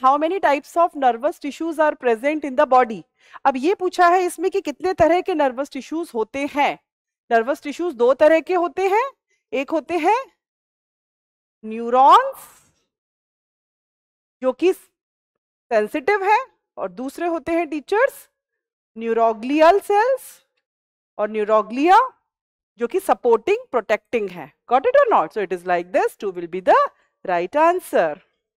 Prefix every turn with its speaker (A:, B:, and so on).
A: how many types of nervous tissues are present in the body अब ये पूछा है इसमें कि कितने तरह के nervous tissues होते हैं nervous tissues दो तरह के होते हैं एक होते हैं न्यूरॉन्स जो कि सेंसिटिव है और दूसरे होते हैं टीचर्स न्यूरोग्लियल सेल्स और न्यूरोग्लिया जो कि सपोर्टिंग प्रोटेक्टिंग है गॉट इट और not so it is like this two will be the right answer